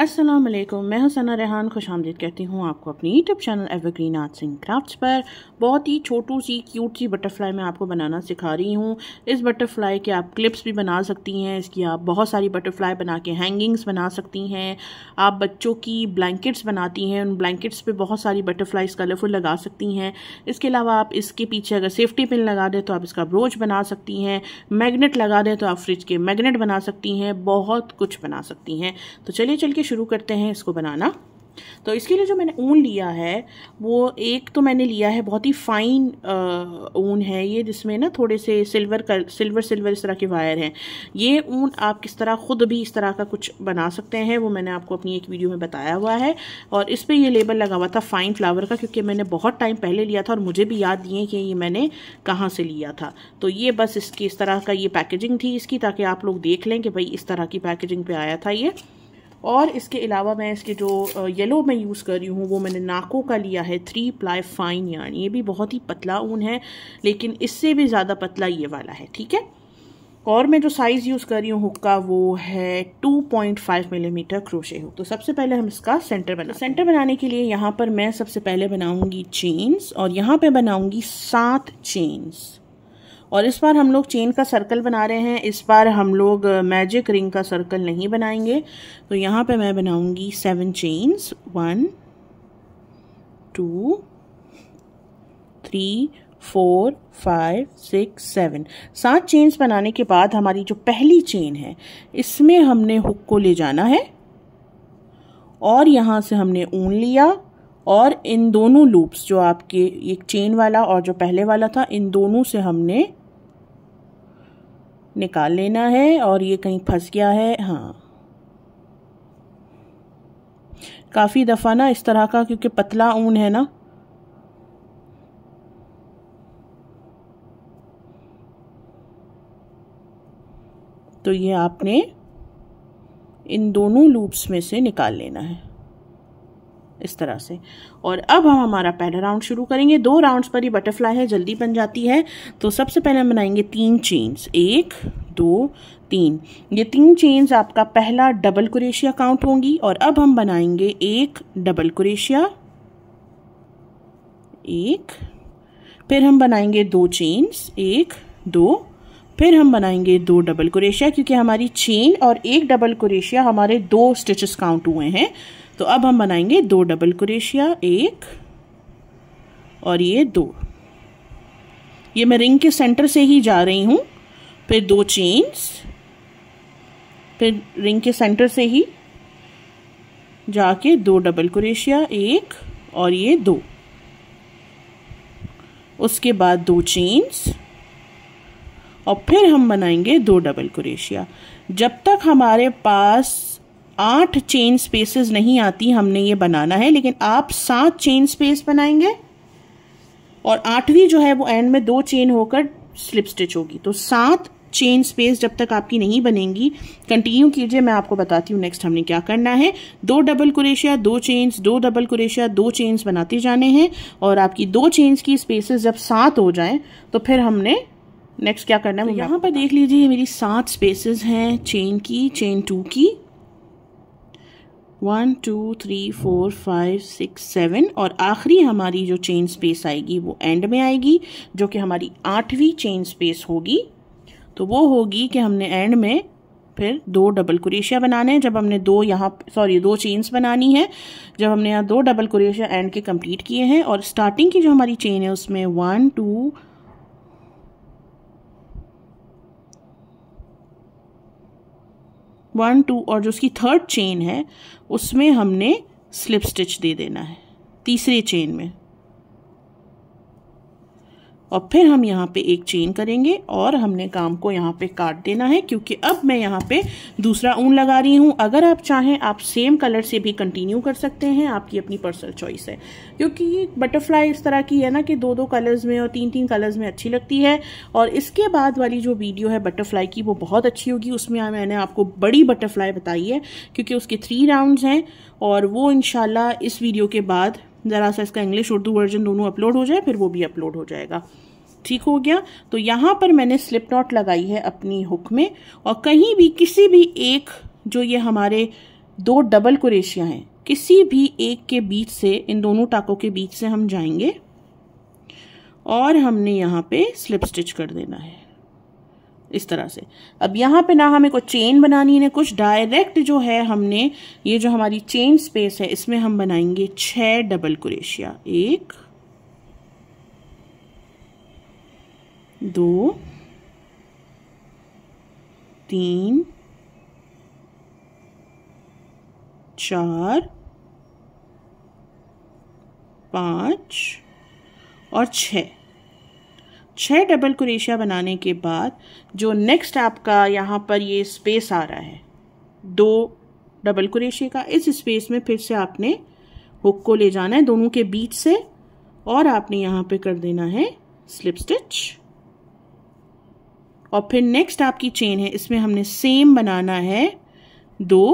अस्सलाम वालेकुम मैं हुसैना रेहान खुश आमदीद कहती हूँ आपको अपनी YouTube channel Evergreen Arts and Crafts पर बहुत ही छोटू सी क्यूट सी बटरफ्लाई मैं आपको बनाना सिखा रही हूँ इस बटरफ्लाई के आप क्लिप्स भी बना सकती हैं इसकी आप बहुत सारी बटरफ्लाई बना के हैंगिंग्स बना सकती हैं आप बच्चों की ब्लैंकेट्स बनाती हैं उन ब्लैंकेट्स पर बहुत सारी बटरफ्लाइज कलरफुल लगा सकती हैं इसके अलावा आप इसके पीछे अगर सेफ्टी पिन लगा दें तो आप इसका ब्रोच बना सकती हैं मैगनेट लगा दें तो आप फ्रिज के मैगनेट बना सकती हैं बहुत कुछ बना सकती हैं तो चलिए चल के के शुरू करते हैं इसको बनाना तो इसके लिए जो मैंने ऊन लिया है वो एक तो मैंने लिया है बहुत ही फाइन ऊन है ये जिसमें ना थोड़े से सिल्वर कर सिल्वर सिल्वर इस तरह के वायर हैं ये ऊन आप किस तरह ख़ुद भी इस तरह का कुछ बना सकते हैं वो मैंने आपको अपनी एक वीडियो में बताया हुआ है और इस पर यह लेबल लगा हुआ था फ़ाइन फ्लावर का क्योंकि मैंने बहुत टाइम पहले लिया था और मुझे भी याद दिए कि ये मैंने कहाँ से लिया था तो ये बस इसकी इस तरह का ये पैकेजिंग थी इसकी ताकि आप लोग देख लें कि भाई इस तरह की पैकेजिंग पर आया था ये और इसके अलावा मैं इसके जो येलो मैं यूज़ कर रही हूँ वो मैंने नाको का लिया है थ्री प्लाई फाइन यार्न ये भी बहुत ही पतला ऊन है लेकिन इससे भी ज़्यादा पतला ये वाला है ठीक है और मैं जो साइज़ यूज़ कर रही हूँ हुक का वो है 2.5 मिलीमीटर क्रोशे हुक तो सबसे पहले हम इसका सेंटर बना सेंटर बनाने के लिए यहाँ पर मैं सबसे पहले बनाऊँगी चेन्स और यहाँ पे बनाऊँगी सात चेन्स और इस बार हम लोग चेन का सर्कल बना रहे हैं इस बार हम लोग मैजिक रिंग का सर्कल नहीं बनाएंगे तो यहाँ पे मैं बनाऊंगी seven chains one two three four five six seven सात चेन्स बनाने के बाद हमारी जो पहली चेन है इसमें हमने हुक को ले जाना है और यहाँ से हमने ऊन लिया और इन दोनों लूप्स जो आपके एक चेन वाला और जो पहले वाला था इन दोनों से हमने निकाल लेना है और ये कहीं फंस गया है हाँ काफ़ी दफ़ा ना इस तरह का क्योंकि पतला ऊन है ना तो ये आपने इन दोनों लूप्स में से निकाल लेना है इस तरह से और अब हम हमारा पहला राउंड शुरू करेंगे दो राउंड्स पर ही बटरफ्लाई है जल्दी बन जाती है तो सबसे पहले हम बनाएंगे तीन चेन्स एक दो तीन ये तीन चेन्स आपका पहला डबल कुरेशिया काउंट होंगी और अब हम बनाएंगे एक डबल कुरेशिया एक फिर हम बनाएंगे दो चेन्स एक दो फिर हम बनाएंगे दो डबल कुरेशिया क्योंकि हमारी चेन और एक डबल कुरेशिया हमारे दो स्टिचेस काउंट हुए हैं तो अब हम बनाएंगे दो डबल क्रेशिया एक और ये दो ये मैं रिंग के सेंटर से ही जा रही हूँ फिर दो चेन्स फिर रिंग के सेंटर से ही जाके दो डबल क्रेशिया एक और ये दो उसके बाद दो चेन्स और फिर हम बनाएंगे दो डबल क्रेशिया जब तक हमारे पास आठ चेन स्पेसेस नहीं आती हमने ये बनाना है लेकिन आप सात चेन स्पेस बनाएंगे और आठवीं जो है वो एंड में दो चेन होकर स्लिप स्टिच होगी तो सात चेन स्पेस जब तक आपकी नहीं बनेंगी कंटिन्यू कीजिए मैं आपको बताती हूँ नेक्स्ट हमने क्या करना है दो डबल कुरेशिया दो चेन्स दो डबल कुरेशिया दो चेन्स बनाते जाने हैं और आपकी दो चेन्स की स्पेसेस जब सात हो जाएं तो फिर हमने नेक्स्ट क्या करना है तो यहाँ पर देख लीजिए मेरी सात स्पेसेस हैं चेन की चेन टू की one two three four five six seven और आखिरी हमारी जो चेन स्पेस आएगी वो एंड में आएगी जो कि हमारी आठवीं चेन स्पेस होगी तो वो होगी कि हमने एंड में फिर दो डबल कुरेशिया बनाना है जब हमने दो यहाँ सॉरी दो चेन्स बनानी है जब हमने यहाँ दो डबल कुरेशिया एंड के कंप्लीट किए हैं और स्टार्टिंग की जो हमारी चेन है उसमें वन टू वन टू और जो उसकी थर्ड चेन है उसमें हमने स्लिप स्टिच दे देना है तीसरे चेन में और फिर हम यहाँ पे एक चेन करेंगे और हमने काम को यहाँ पे काट देना है क्योंकि अब मैं यहाँ पे दूसरा ऊन लगा रही हूँ अगर आप चाहें आप सेम कलर से भी कंटिन्यू कर सकते हैं आपकी अपनी पर्सनल चॉइस है क्योंकि ये बटरफ्लाई इस तरह की है ना कि दो दो कलर्स में और तीन तीन कलर्स में अच्छी लगती है और इसके बाद वाली जो वीडियो है बटरफ्लाई की वो बहुत अच्छी होगी उसमें मैंने आपको बड़ी बटरफ्लाई बताई है क्योंकि उसके थ्री राउंड हैं और वो इनशाला इस वीडियो के बाद ज़रा सा इसका इंग्लिश उर्दू वर्जन दोनों अपलोड हो जाए फिर वो भी अपलोड हो जाएगा ठीक हो गया तो यहाँ पर मैंने स्लिप नॉट लगाई है अपनी हुक में और कहीं भी किसी भी एक जो ये हमारे दो डबल कुरेशिया हैं किसी भी एक के बीच से इन दोनों टाकों के बीच से हम जाएंगे और हमने यहाँ पे स्लिप स्टिच कर देना है इस तरह से अब यहाँ पे ना हमें कोई चेन बनानी है कुछ डायरेक्ट जो है हमने ये जो हमारी चेन स्पेस है इसमें हम बनाएंगे छह डबल कुरेशिया एक दो तीन चार पांच और छह छः डबल क्रेशिया बनाने के बाद जो नेक्स्ट आपका यहाँ पर ये स्पेस आ रहा है दो डबल क्रेशिया का इस स्पेस में फिर से आपने हुक को ले जाना है दोनों के बीच से और आपने यहाँ पे कर देना है स्लिप स्टिच और फिर नेक्स्ट आपकी चेन है इसमें हमने सेम बनाना है दो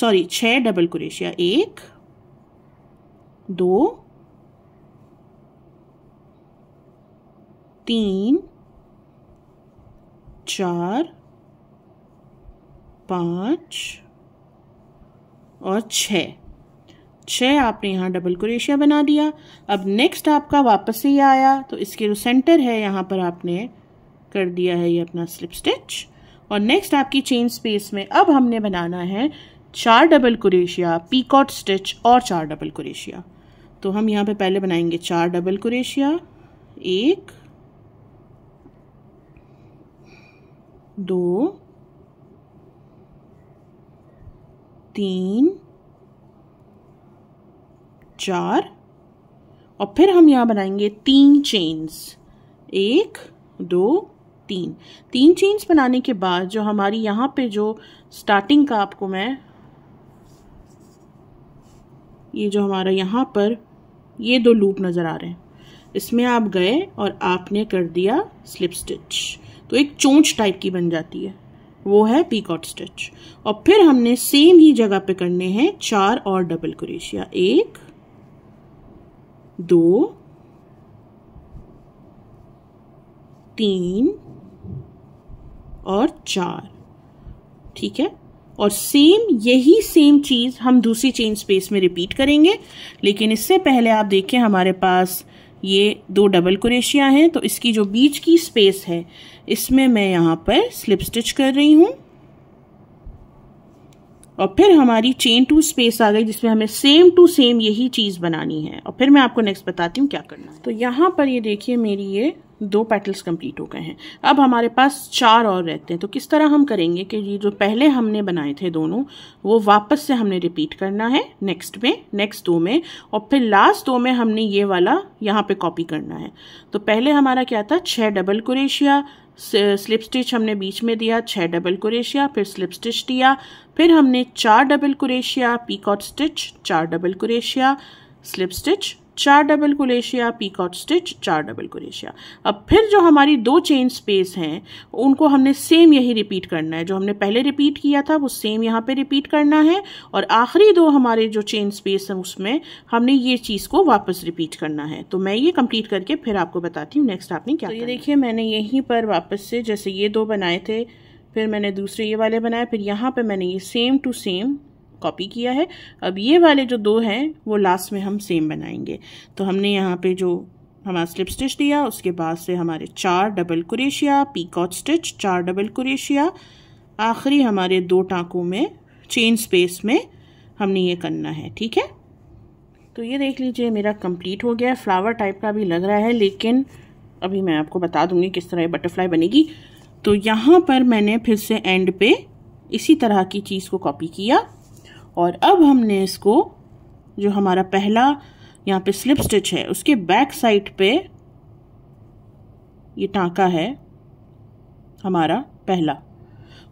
सॉरी छः डबल क्रेशिया एक दो तीन चार पाँच और छः छः आपने यहाँ डबल क्रोशिया बना दिया अब नेक्स्ट आपका वापस ही आया तो इसके जो सेंटर है यहाँ पर आपने कर दिया है ये अपना स्लिप स्टिच और नेक्स्ट आपकी चेन स्पेस में अब हमने बनाना है चार डबल कुरेशिया पीकॉट स्टिच और चार डबल कुरेशिया तो हम यहाँ पे पहले बनाएंगे चार डबल कुरेशिया एक दो तीन चार और फिर हम यहाँ बनाएंगे तीन चेन्स एक दो तीन तीन चेन्स बनाने के बाद जो हमारी यहाँ पे जो स्टार्टिंग का आपको मैं ये जो हमारा यहाँ पर ये दो लूप नज़र आ रहे हैं इसमें आप गए और आपने कर दिया स्लिप स्टिच तो एक चोंच टाइप की बन जाती है वो है पीकॉट स्टिच और फिर हमने सेम ही जगह पे करने हैं चार और डबल क्रेशिया एक दो तीन और चार ठीक है और सेम यही सेम चीज हम दूसरी चेन स्पेस में रिपीट करेंगे लेकिन इससे पहले आप देखें हमारे पास ये दो डबल क्रेशिया हैं तो इसकी जो बीच की स्पेस है इसमें मैं यहाँ पर स्लिप स्टिच कर रही हूँ और फिर हमारी चेन टू स्पेस आ गई जिसमें हमें सेम टू सेम यही चीज़ बनानी है और फिर मैं आपको नेक्स्ट बताती हूँ क्या करना है तो यहाँ पर ये देखिए मेरी ये दो पेटल्स कंप्लीट हो गए हैं अब हमारे पास चार और रहते हैं तो किस तरह हम करेंगे कि ये जो पहले हमने बनाए थे दोनों वो वापस से हमने रिपीट करना है नेक्स्ट में नेक्स्ट दो में और फिर लास्ट दो में हमने ये वाला यहाँ पे कॉपी करना है तो पहले हमारा क्या था छः डबल कुरेशिया स्लिप स्टिच हमने बीच में दिया छः डबल कुरेशिया फिर स्लिप स्टिच दिया फिर हमने चार डबल कुरेशिया पीकॉट स्टिच चार डबल कुरेशिया स्लिप स्टिच चार डबल कुलेशिया पीकॉट स्टिच चार डबल कुलेशिया अब फिर जो हमारी दो चेन स्पेस हैं उनको हमने सेम यही रिपीट करना है जो हमने पहले रिपीट किया था वो सेम यहाँ पे रिपीट करना है और आखिरी दो हमारे जो चेन स्पेस हैं उसमें हमने ये चीज़ को वापस रिपीट करना है तो मैं ये कंप्लीट करके फिर आपको बताती हूँ नेक्स्ट आपने क्या तो ये देखिए मैंने यहीं पर वापस से जैसे ये दो बनाए थे फिर मैंने दूसरे ये वाले बनाए फिर यहाँ पर मैंने ये सेम टू सेम कॉपी किया है अब ये वाले जो दो हैं वो लास्ट में हम सेम बनाएंगे तो हमने यहाँ पे जो हमारा स्लिप स्टिच दिया उसके बाद से हमारे चार डबल कुरेशिया पीकॉट स्टिच चार डबल कुरेशिया आखिरी हमारे दो टाँकों में चेन स्पेस में हमने ये करना है ठीक है तो ये देख लीजिए मेरा कंप्लीट हो गया है फ्लावर टाइप का भी लग रहा है लेकिन अभी मैं आपको बता दूंगी किस तरह बटरफ्लाई बनेगी तो यहाँ पर मैंने फिर से एंड पे इसी तरह की चीज़ को कॉपी किया और अब हमने इसको जो हमारा पहला यहाँ पे स्लिप स्टिच है उसके बैक साइड पे ये टाँका है हमारा पहला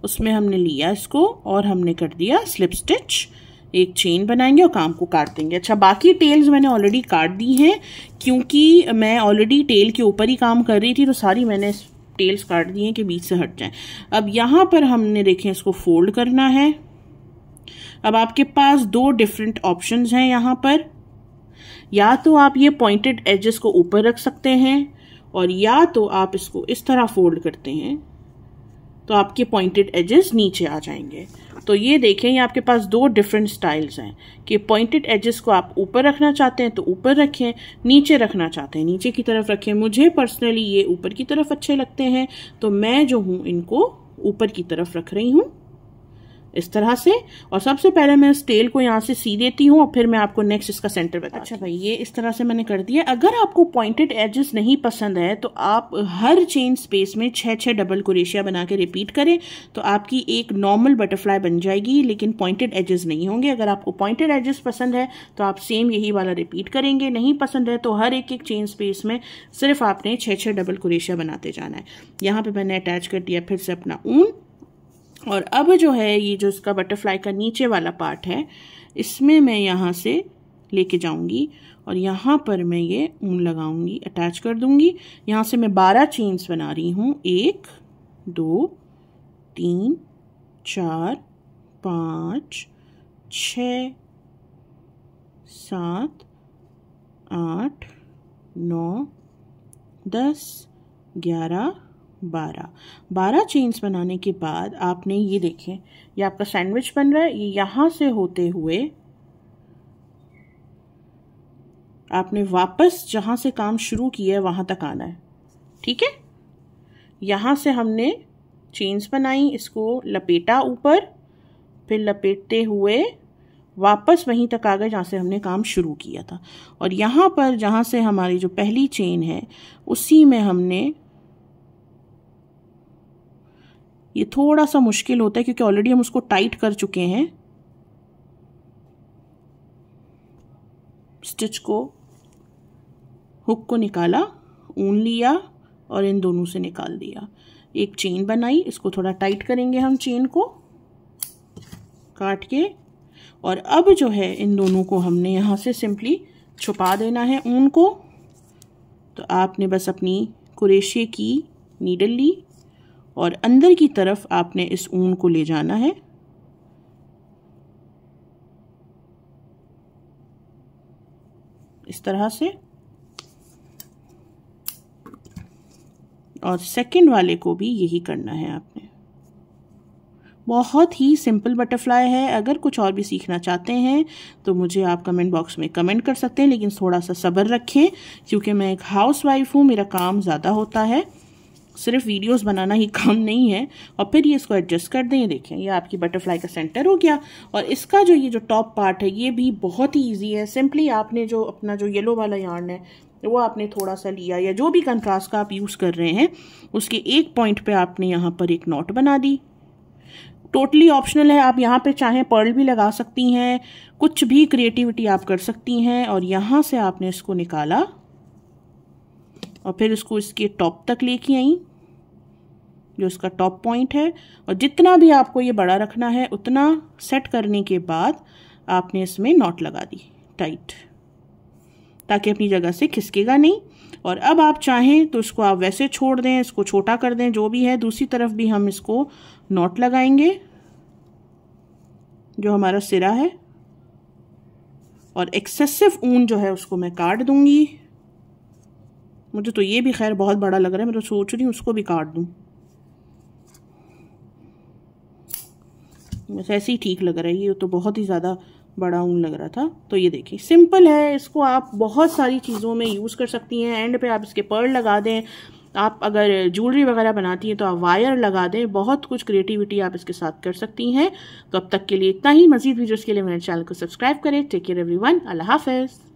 उसमें हमने लिया इसको और हमने कर दिया स्लिप स्टिच एक चेन बनाएंगे और काम को काट देंगे अच्छा बाकी टेल्स मैंने ऑलरेडी काट दी हैं क्योंकि मैं ऑलरेडी टेल के ऊपर ही काम कर रही थी तो सारी मैंने टेल्स काट दी हैं कि बीच से हट जाएं अब यहाँ पर हमने देखें इसको फोल्ड करना है अब आपके पास दो डिफरेंट ऑप्शंस हैं यहाँ पर या तो आप ये पॉइंटेड एजेस को ऊपर रख सकते हैं और या तो आप इसको इस तरह फोल्ड करते हैं तो आपके पॉइंटेड एजेस नीचे आ जाएंगे तो ये देखें ये आपके पास दो डिफरेंट स्टाइल्स हैं कि पॉइंटेड एजेस को आप ऊपर रखना चाहते हैं तो ऊपर रखें नीचे रखना चाहते हैं नीचे की तरफ रखें मुझे पर्सनली ये ऊपर की तरफ अच्छे लगते हैं तो मैं जो हूँ इनको ऊपर की तरफ रख रही हूँ इस तरह से और सबसे पहले मैं इस टेल को यहाँ से सी देती हूँ और फिर मैं आपको नेक्स्ट इसका सेंटर बताती अच्छा भाई ये इस तरह से मैंने कर दिया अगर आपको पॉइंटेड एजेस नहीं पसंद है तो आप हर चेन स्पेस में छः छः डबल कुरेशिया बना के रिपीट करें तो आपकी एक नॉर्मल बटरफ्लाई बन जाएगी लेकिन पॉइंटेड एजेस नहीं होंगे अगर आपको पॉइंटेड एजेस पसंद है तो आप सेम यही वाला रिपीट करेंगे नहीं पसंद है तो हर एक एक चेन स्पेस में सिर्फ आपने छः छः डबल कुरेशिया बनाते जाना है यहाँ पर मैंने अटैच कर दिया फिर से अपना ऊन और अब जो है ये जो इसका बटरफ्लाई का नीचे वाला पार्ट है इसमें मैं यहाँ से लेके जाऊंगी और यहाँ पर मैं ये ऊन लगाऊंगी अटैच कर दूंगी यहाँ से मैं बारह चेन्स बना रही हूँ एक दो तीन चार पाँच छ सात आठ नौ दस ग्यारह बारह बारह चेन्स बनाने के बाद आपने ये देखें ये आपका सैंडविच बन रहा है ये यहाँ से होते हुए आपने वापस जहाँ से काम शुरू किया है वहाँ तक आना है ठीक है यहाँ से हमने चेन्स बनाई इसको लपेटा ऊपर फिर लपेटते हुए वापस वहीं तक आ गए जहाँ से हमने काम शुरू किया था और यहाँ पर जहाँ से हमारी जो पहली चेन है उसी में हमने ये थोड़ा सा मुश्किल होता है क्योंकि ऑलरेडी हम उसको टाइट कर चुके हैं स्टिच को हुक को निकाला ऊन लिया और इन दोनों से निकाल दिया एक चेन बनाई इसको थोड़ा टाइट करेंगे हम चेन को काट के और अब जो है इन दोनों को हमने यहाँ से सिंपली छुपा देना है ऊन को तो आपने बस अपनी कुरेशे की नीडल ली और अंदर की तरफ आपने इस ऊन को ले जाना है इस तरह से और सेकंड वाले को भी यही करना है आपने बहुत ही सिंपल बटरफ्लाई है अगर कुछ और भी सीखना चाहते हैं तो मुझे आप कमेंट बॉक्स में कमेंट कर सकते हैं लेकिन थोड़ा सा सब्र रखें क्योंकि मैं एक हाउस वाइफ हूँ मेरा काम ज़्यादा होता है सिर्फ वीडियोस बनाना ही काम नहीं है और फिर ये इसको एडजस्ट कर दें ये देखें ये आपकी बटरफ्लाई का सेंटर हो गया और इसका जो ये जो टॉप पार्ट है ये भी बहुत ही ईजी है सिंपली आपने जो अपना जो येलो वाला यार्न है वो आपने थोड़ा सा लिया या जो भी कंट्रास्ट का आप यूज़ कर रहे हैं उसके एक पॉइंट पर आपने यहाँ पर एक नोट बना दी टोटली ऑप्शनल है आप यहाँ पे चाहें पर्ल भी लगा सकती हैं कुछ भी क्रिएटिविटी आप कर सकती हैं और यहाँ से आपने इसको निकाला और फिर उसको इसके टॉप तक लेके आई जो इसका टॉप पॉइंट है और जितना भी आपको ये बड़ा रखना है उतना सेट करने के बाद आपने इसमें नॉट लगा दी टाइट ताकि अपनी जगह से खिसकेगा नहीं और अब आप चाहें तो इसको आप वैसे छोड़ दें इसको छोटा कर दें जो भी है दूसरी तरफ भी हम इसको नॉट लगाएंगे जो हमारा सिरा है और एक्सेसिव ऊन जो है उसको मैं काट दूंगी मुझे तो ये भी खैर बहुत बड़ा लग रहा है मैं तो सोच रही हूँ उसको भी काट दूँ बस ऐसे ही ठीक लग रहा है ये तो बहुत ही ज़्यादा बड़ा ऊन लग रहा था तो ये देखिए सिंपल है इसको आप बहुत सारी चीज़ों में यूज़ कर सकती हैं एंड पे आप इसके पर्ल लगा दें आप अगर ज्वेलरी वगैरह बनाती हैं तो आप वायर लगा दें बहुत कुछ क्रिएटिविटी आप इसके साथ कर सकती हैं तो अब तक के लिए इतना ही मजीद वीडियोज़ के लिए मेरे चैनल को सब्सक्राइब करें टेक केयर एवरी वन अल्लाह हाफिज़